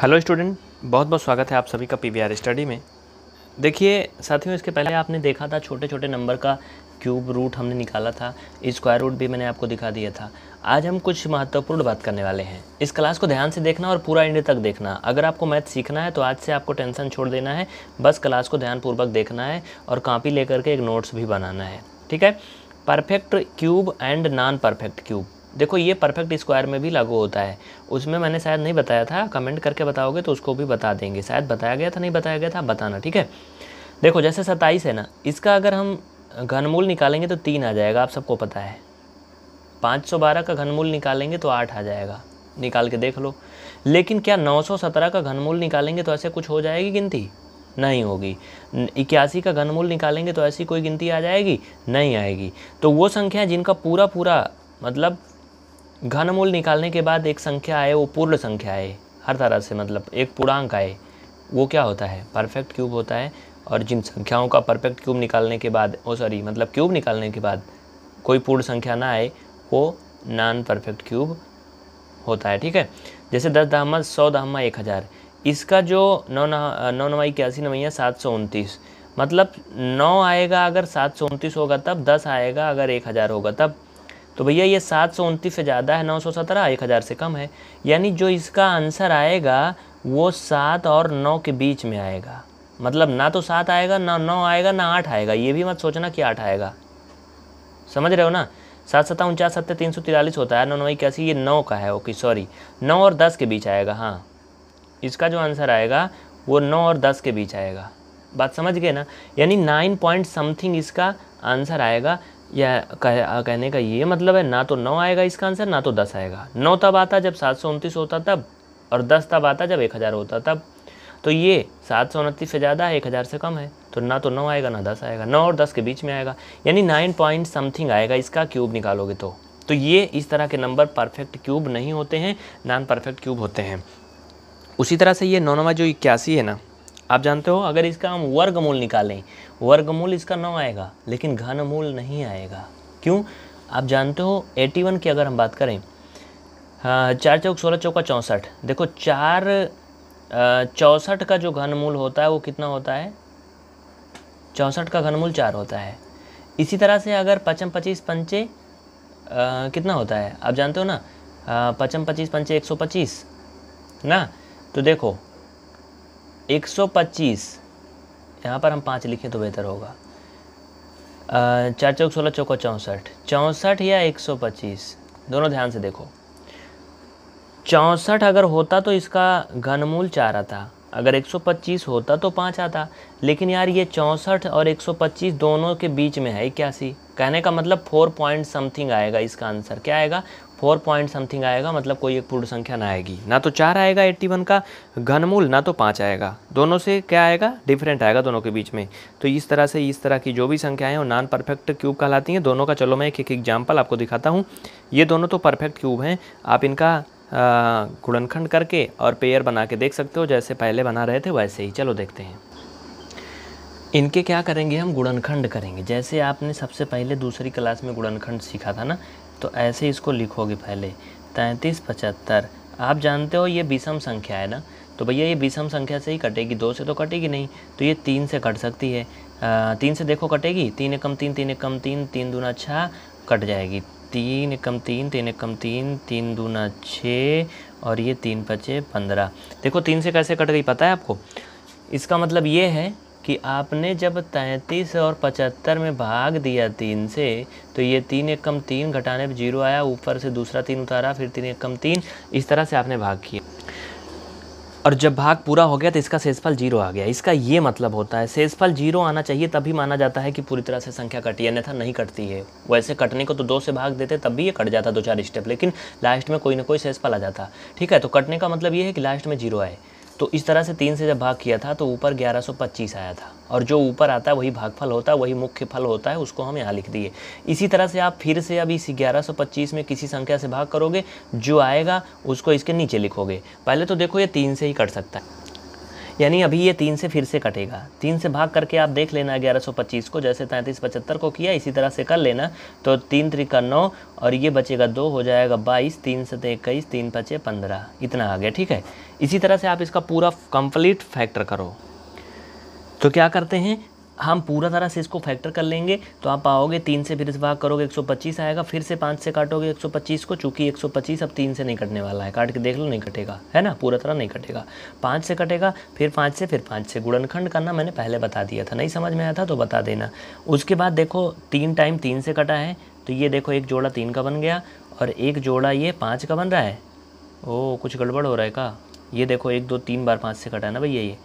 hello student बहुत बहुत स्वागत है आप सभी का पीवीआर स्टडी में देखिए साथियों इसके पहले आपने देखा था छोटे छोटे नंबर का क्यूब रूट हमने निकाला था स्क्वायर रूट भी मैंने आपको दिखा दिया था आज हम कुछ महत्वपूर्ण बात करने वाले हैं इस क्लास को ध्यान से देखना और पूरा इंड तक देखना अगर आपको मैथ सीखना है तो आज से आपको टेंशन छोड़ देना है बस क्लास को ध्यानपूर्वक देखना है और कापी लेकर के एक नोट्स भी बनाना है ठीक है perfect cube and non perfect cube देखो ये परफेक्ट स्क्वायर में भी लागू होता है उसमें मैंने शायद नहीं बताया था कमेंट करके बताओगे तो उसको भी बता देंगे शायद बताया गया था नहीं बताया गया था बताना ठीक है देखो जैसे सत्ताईस है ना इसका अगर हम घनमूल निकालेंगे तो तीन आ जाएगा आप सबको पता है पाँच सौ बारह का घनमूल निकालेंगे तो आठ आ जाएगा निकाल के देख लो लेकिन क्या नौ सौ सत्रह का घनमूल निकालेंगे तो ऐसे कुछ हो जाएगी गिनती नहीं होगी इक्यासी का घनमूल निकालेंगे तो ऐसी कोई गिनती आ जाएगी नहीं आएगी तो वो संख्या जिनका पूरा पूरा मतलब घनमूल निकालने के बाद एक संख्या आए वो पूर्ण संख्या आए हर तरह से मतलब एक पूर्णांक आए वो क्या होता है परफेक्ट क्यूब होता है और जिन संख्याओं का परफेक्ट क्यूब निकालने के बाद ओ सॉरी मतलब क्यूब निकालने के बाद कोई पूर्ण संख्या ना आए वो नॉन परफेक्ट क्यूब होता है ठीक है जैसे दस दहमा सौ दहमा एक हज़ार इसका जो नौ नौ नवाई इक्यासी नवैया सात सौ उनतीस मतलब नौ आएगा अगर सात सौ उनतीस होगा तब दस आएगा अगर एक हज़ार होगा तब तो भैया ये सात सौ उनतीस से ज़्यादा है नौ सौ सत्रह एक हज़ार से कम है यानी जो इसका आंसर आएगा वो सात और नौ के बीच में आएगा मतलब ना तो सात आएगा ना नौ आएगा ना आठ आएगा ये भी मत सोचना कि आठ आएगा समझ रहे हो ना सात सत्ता उनचास सत्तर तीन सौ तिरालीस होता है नौ नौ इक्यासी ये नौ का है ओके सॉरी नौ और दस के बीच आएगा हाँ इसका जो आंसर आएगा वो नौ और दस के बीच आएगा बात समझ गए ना यानी नाइन पॉइंट समथिंग इसका आंसर आएगा या कह, कहने का ये मतलब है ना तो नौ आएगा इसका आंसर ना तो दस आएगा नौ तब आता जब सात सौ उनतीस होता तब और दस तब आता जब एक हज़ार होता तब तो ये सात सौ उनतीस से ज़्यादा है एक हज़ार से कम है तो ना तो नौ आएगा ना दस आएगा नौ और दस के बीच में आएगा यानी नाइन पॉइंट समथिंग आएगा इसका क्यूब निकालोगे तो तो ये इस तरह के नंबर परफेक्ट क्यूब नहीं होते हैं नॉन परफेक्ट क्यूब होते हैं उसी तरह से ये नौ नवा जो इक्यासी है ना आप जानते हो अगर इसका हम वर्गमूल निकालें वर्गमूल इसका नौ आएगा लेकिन घनमूल नहीं आएगा क्यों आप जानते हो एटी वन की अगर हम बात करें हाँ, चार चौक सोलह चौका चौंसठ देखो चार चौंसठ का जो घनमूल होता है वो कितना होता है चौंसठ का घनमूल चार होता है इसी तरह से अगर पचम पच्चीस पंचे आ, कितना होता है आप जानते हो ना पचम पच्चीस पंचे एक सौ पच्चीस ना तो देखो 125 यहाँ पर हम पाँच लिखें तो बेहतर होगा चार चौक सोलह चौको चौंसठ चौंसठ या 125 दोनों ध्यान से देखो चौंसठ अगर होता तो इसका घनमूल चार आता अगर 125 होता तो पाँच आता लेकिन यार ये चौंसठ और 125 दोनों के बीच में है इक्यासी कहने का मतलब फोर पॉइंट समथिंग आएगा इसका आंसर क्या आएगा फोर पॉइंट समथिंग आएगा मतलब कोई एक पूर्ण संख्या ना आएगी ना तो चार आएगा एट्टी वन का घनमूल ना तो पाँच आएगा दोनों से क्या आएगा डिफरेंट आएगा दोनों के बीच में तो इस तरह से इस तरह की जो भी संख्याएं हैं वो नॉन परफेक्ट क्यूब कहलाती हैं दोनों का चलो मैं एक एक एग्जाम्पल आपको दिखाता हूँ ये दोनों तो परफेक्ट क्यूब हैं आप इनका गुणनखंड करके और पेयर बना के देख सकते हो जैसे पहले बना रहे थे वैसे ही चलो देखते हैं इनके क्या करेंगे हम गुणनखंड करेंगे जैसे आपने सबसे पहले दूसरी क्लास में गुणनखंड सीखा था ना तो ऐसे इसको लिखोगे पहले तैंतीस पचहत्तर आप जानते हो ये विषम संख्या है ना तो भैया ये विषम संख्या से ही कटेगी दो से तो कटेगी नहीं तो ये तीन से कट सकती है आ, तीन से देखो कटेगी तीन एकम तीन तीन एकम तीन तीन दूना छः कट जाएगी तीन एकम तीन तीन एकम तीन तीन दूना छः और ये तीन पचे पंद्रह देखो तीन से कैसे कट गई पता है आपको इसका मतलब ये है कि आपने जब तैंतीस और पचहत्तर में भाग दिया तीन से तो ये तीन एक कम तीन घटाने पर जीरो आया ऊपर से दूसरा तीन उतारा फिर तीन एक कम तीन इस तरह से आपने भाग किया और जब भाग पूरा हो गया तो इसका शेषफल जीरो आ गया इसका ये मतलब होता है शेषफल जीरो आना चाहिए तभी माना जाता है कि पूरी तरह से संख्या कटी अन्यथा नहीं कटती है वैसे कटने को तो दो से भाग देते तब भी ये कट जाता दो चार स्टेप लेकिन लास्ट में कोई ना कोई शेषफल आ जाता ठीक है तो कटने का मतलब ये है कि लास्ट में जीरो आए तो इस तरह से तीन से जब भाग किया था तो ऊपर 1125 आया था और जो ऊपर आता है वही भागफल होता है वही मुख्य फल होता है उसको हम यहाँ लिख दिए इसी तरह से आप फिर से अब इस 1125 में किसी संख्या से भाग करोगे जो आएगा उसको इसके नीचे लिखोगे पहले तो देखो ये तीन से ही कट सकता है यानी अभी ये तीन से फिर से कटेगा तीन से भाग करके आप देख लेना ग्यारह सौ पच्चीस को जैसे तैंतीस पचहत्तर को किया इसी तरह से कर लेना तो तीन त्रिका नौ और ये बचेगा दो हो जाएगा बाईस तीन सत इक्कीस तीन पचे पंद्रह इतना आ गया ठीक है इसी तरह से आप इसका पूरा कंप्लीट फैक्टर करो तो क्या करते हैं हम पूरा तरह से इसको फैक्टर कर लेंगे तो आप आओगे तीन से फिर इस भाग करोगे 125 आएगा फिर से पाँच से काटोगे 125 को चूँकि 125 अब तीन से नहीं कटने वाला है काट के देख लो नहीं कटेगा है ना पूरा तरह नहीं कटेगा पाँच से कटेगा फिर पाँच से फिर पाँच से गुड़नखंड करना मैंने पहले बता दिया था नहीं समझ में आया था तो बता देना उसके बाद देखो तीन टाइम तीन से कटा है तो ये देखो एक जोड़ा तीन का बन गया और एक जोड़ा ये पाँच का बन रहा है ओ कुछ गड़बड़ हो रहा है का ये देखो एक दो तीन बार पाँच से कटा है ना भैया ये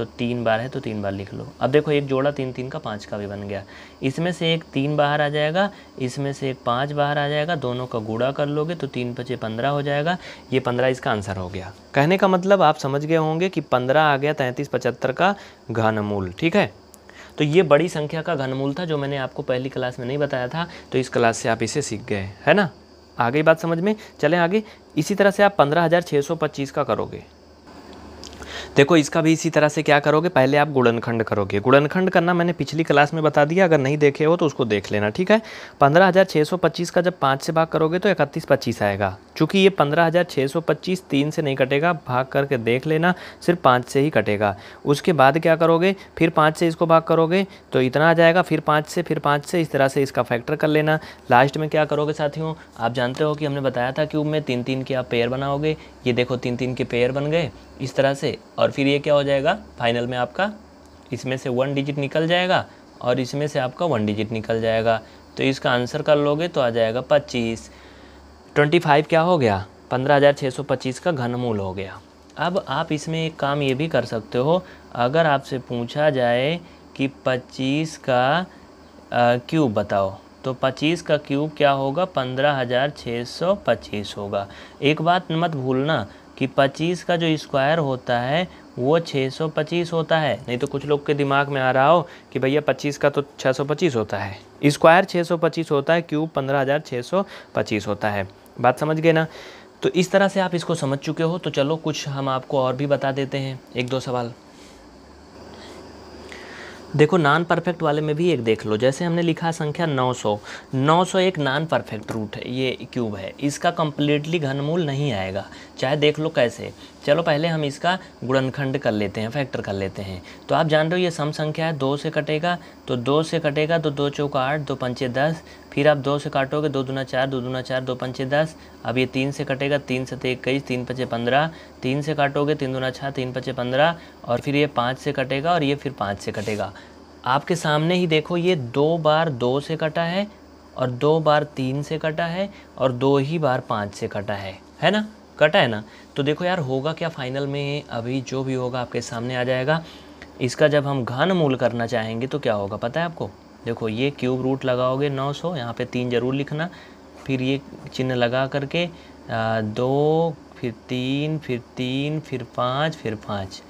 तो तीन बार है तो तीन बार लिख लो अब देखो एक जोड़ा तीन तीन का पाँच का भी बन गया इसमें से एक तीन बाहर आ जाएगा इसमें से एक पाँच बाहर आ जाएगा दोनों का गुड़ा कर लोगे तो तीन पचे पंद्रह हो जाएगा ये पंद्रह इसका आंसर हो गया कहने का मतलब आप समझ गए होंगे कि पंद्रह आ गया तैंतीस पचहत्तर का घनमूल ठीक है तो ये बड़ी संख्या का घनमूल था जो मैंने आपको पहली क्लास में नहीं बताया था तो इस क्लास से आप इसे सीख गए है ना आगे बात समझ में चलें आगे इसी तरह से आप पंद्रह हज़ार छः सौ पच्चीस का करोगे देखो इसका भी इसी तरह से क्या करोगे पहले आप गुड़नखंड करोगे गुड़नखंड करना मैंने पिछली क्लास में बता दिया अगर नहीं देखे हो तो उसको देख लेना ठीक है पंद्रह हज़ार छः सौ पच्चीस का जब पाँच से भाग करोगे तो इकतीस पच्चीस आएगा चूँकि ये पंद्रह हज़ार छः सौ पच्चीस तीन से नहीं कटेगा भाग करके देख लेना सिर्फ पाँच से ही कटेगा उसके बाद क्या करोगे फिर पाँच से इसको भाग करोगे तो इतना आ जाएगा फिर पाँच से फिर पाँच से इस तरह से इसका फैक्टर कर लेना लास्ट में क्या करोगे साथियों आप जानते हो कि हमने बताया था कि उनमें तीन तीन के आप पेयर बनाओगे ये देखो तीन तीन के पेयर बन गए इस तरह से और फिर ये क्या हो जाएगा फाइनल में आपका इसमें से वन डिजिट निकल जाएगा और इसमें से आपका वन डिजिट निकल जाएगा तो इसका आंसर कर लोगे तो आ जाएगा पच्चीस ट्वेंटी फाइव क्या हो गया पंद्रह हज़ार छः सौ पच्चीस का घनमूल हो गया अब आप इसमें एक काम ये भी कर सकते हो अगर आपसे पूछा जाए कि पच्चीस का क्यूब बताओ तो पच्चीस का क्यूब क्या होगा पंद्रह हज़ार छः सौ पच्चीस होगा एक बात मत भूलना कि 25 का जो स्क्वायर होता है वो 625 होता है नहीं तो कुछ लोग के दिमाग में आ रहा हो कि भैया 25 का तो 625 होता है स्क्वायर 625 होता है क्यूब 15625 होता है बात समझ गए ना तो इस तरह से आप इसको समझ चुके हो तो चलो कुछ हम आपको और भी बता देते हैं एक दो सवाल देखो नॉन परफेक्ट वाले में भी एक देख लो जैसे हमने लिखा संख्या 900 900 एक नॉन परफेक्ट रूट है ये क्यूब है इसका कम्प्लीटली घनमूल नहीं आएगा चाहे देख लो कैसे चलो पहले हम इसका गुणनखंड कर लेते हैं फैक्टर कर लेते हैं तो आप जान रहे हो ये सम संख्या है दो से कटेगा तो दो से कटेगा तो दो चौका आठ दो पंचे दस फिर आप दो से काटोगे दो दूना चार दो दूना चार दो पंचे दस अब ये तीन से कटेगा तीन सत तो इक्कीस तीन पचे पंद्रह तीन से काटोगे तीन दूना छः तीन पचे पंद्रह और फिर ये पाँच से कटेगा और ये फिर पाँच से कटेगा आपके सामने ही देखो ये दो बार दो से कटा है और दो बार तीन से कटा है और दो ही बार पाँच से कटा है है ना कटा है ना तो देखो यार होगा क्या फाइनल में अभी जो भी होगा आपके सामने आ जाएगा इसका जब हम घन मूल करना चाहेंगे तो क्या होगा पता है आपको देखो ये क्यूब रूट लगाओगे नौ सौ यहाँ पर तीन जरूर लिखना फिर ये चिन्ह लगा करके आ, दो फिर तीन फिर तीन फिर पाँच फिर पाँच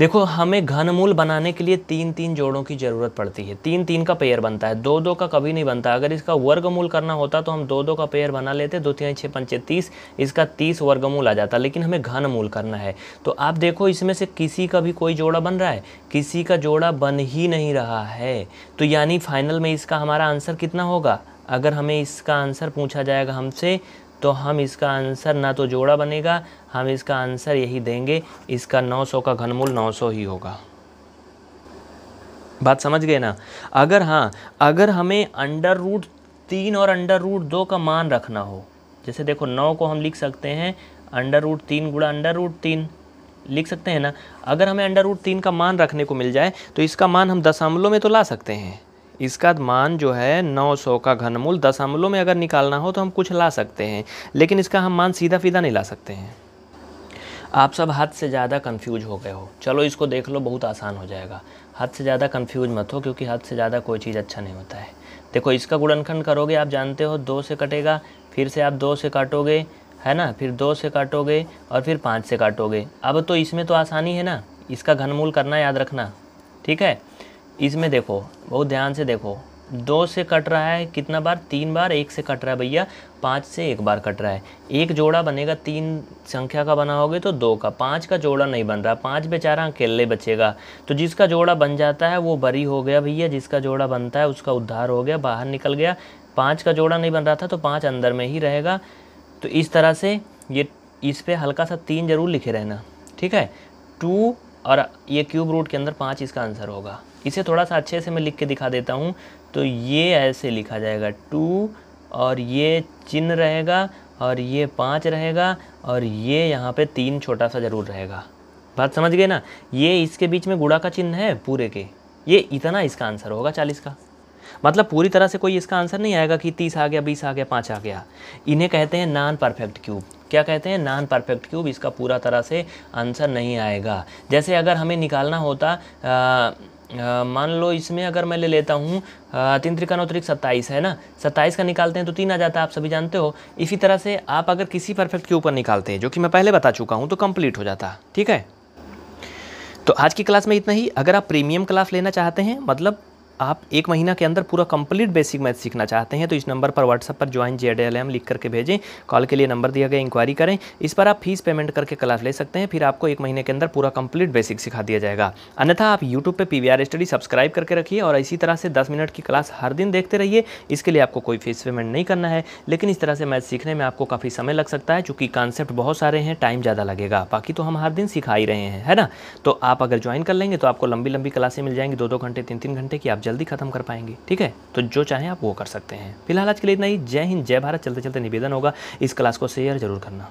देखो हमें घनमूल बनाने के लिए तीन तीन जोड़ों की ज़रूरत पड़ती है तीन तीन का पेयर बनता है दो दो का कभी नहीं बनता अगर इसका वर्गमूल करना होता तो हम दो दो का पेयर बना लेते दो तीन छः पंचे तीस इसका तीस वर्गमूल आ जाता लेकिन हमें घनमूल करना है तो आप देखो इसमें से किसी का भी कोई जोड़ा बन रहा है किसी का जोड़ा बन ही नहीं रहा है तो यानी फाइनल में इसका हमारा आंसर कितना होगा अगर हमें इसका आंसर पूछा जाएगा हमसे तो हम इसका आंसर ना तो जोड़ा बनेगा हम इसका आंसर यही देंगे इसका 900 का घनमूल 900 ही होगा बात समझ गए ना अगर हाँ अगर हमें अंडर रूट तीन और अंडर रूट दो का मान रखना हो जैसे देखो नौ को हम लिख सकते हैं अंडर रूट तीन गुड़ा अंडर रूट तीन लिख सकते हैं ना अगर हमें अंडर रूट तीन का मान रखने को मिल जाए तो इसका मान हम दशमलव में तो ला सकते हैं इसका मान जो है 900 का घनमूल दशमलव में अगर निकालना हो तो हम कुछ ला सकते हैं लेकिन इसका हम मान सीधा फीदा नहीं ला सकते हैं आप सब हद से ज़्यादा कंफ्यूज हो गए हो चलो इसको देख लो बहुत आसान हो जाएगा हद से ज़्यादा कंफ्यूज मत हो क्योंकि हद से ज़्यादा कोई चीज़ अच्छा नहीं होता है देखो इसका गुणनखंड करोगे आप जानते हो दो से कटेगा फिर से आप दो से काटोगे है ना फिर दो से काटोगे और फिर पाँच से काटोगे अब तो इसमें तो आसानी है ना इसका घनमूल करना याद रखना ठीक है इसमें देखो बहुत ध्यान से देखो दो से कट रहा है कितना बार तीन बार एक से कट रहा है भैया पाँच से एक बार कट रहा है एक जोड़ा बनेगा तीन संख्या का बनाओगे तो दो का पाँच का जोड़ा नहीं बन रहा पाँच बेचारा अकेले बचेगा तो जिसका जोड़ा बन जाता है वो बरी हो गया भैया जिसका जोड़ा बनता है उसका उद्धार हो गया बाहर निकल गया पाँच का जोड़ा नहीं बन रहा था तो पाँच अंदर में ही रहेगा तो इस तरह से ये इस पर हल्का सा तीन जरूर लिखे रहना ठीक है टू और ये क्यूब रूट के अंदर पाँच इसका आंसर होगा इसे थोड़ा सा अच्छे से मैं लिख के दिखा देता हूँ तो ये ऐसे लिखा जाएगा टू और ये चिन्ह रहेगा और ये पाँच रहेगा और ये यहाँ पे तीन छोटा सा ज़रूर रहेगा बात समझ गए ना ये इसके बीच में गुड़ा का चिन्ह है पूरे के ये इतना इसका आंसर होगा चालीस का मतलब पूरी तरह से कोई इसका आंसर नहीं आएगा कि तीस आ गया बीस आ गया पाँच आ गया इन्हें कहते हैं नॉन परफेक्ट क्यूब क्या कहते हैं नॉन परफेक्ट क्यूब इसका पूरा तरह से आंसर नहीं आएगा जैसे अगर हमें निकालना होता आ, मान लो इसमें अगर मैं ले लेता हूँ तीन त्रिकान त्रिक सत्ताईस है ना सत्ताईस का निकालते हैं तो तीन आ जाता है आप सभी जानते हो इसी तरह से आप अगर किसी परफेक्ट के ऊपर निकालते हैं जो कि मैं पहले बता चुका हूँ तो कंप्लीट हो जाता ठीक है तो आज की क्लास में इतना ही अगर आप प्रीमियम क्लास लेना चाहते हैं मतलब आप एक महीना के अंदर पूरा कंप्लीट बेसिक मैथ सीखना चाहते हैं तो इस नंबर पर व्हाट्सअप पर ज्वाइन जे लिख करके भेजें कॉल के लिए नंबर दिया गया इंक्वायरी करें इस पर आप फीस पेमेंट करके क्लास ले सकते हैं फिर आपको एक महीने के अंदर पूरा कंप्लीट बेसिक सिखा दिया जाएगा अन्यथा आप यूट्यूब पर पी स्टडी सब्सक्राइब करके रखिए और इसी तरह से दस मिनट की क्लास हर दिन देखते रहिए इसके लिए आपको कोई फीस पेमेंट नहीं करना है लेकिन इस तरह से मैथ सीखने में आपको काफ़ी समय लग सकता है चूँकि कॉन्सेप्ट बहुत सारे हैं टाइम ज़्यादा लगेगा बाकी तो हम हर दिन सिखा ही रहे हैं है ना तो आप अगर ज्वाइन कर लेंगे तो आपको लंबी लंबी क्लासें मिल जाएंगी दो दो घंटे तीन तीन घंटे की आप जल्दी खत्म कर पाएंगे ठीक है तो जो चाहें आप वो कर सकते हैं फिलहाल आज के लिए इतना ही जय हिंद जय भारत चलते चलते निवेदन होगा इस क्लास को शेयर जरूर करना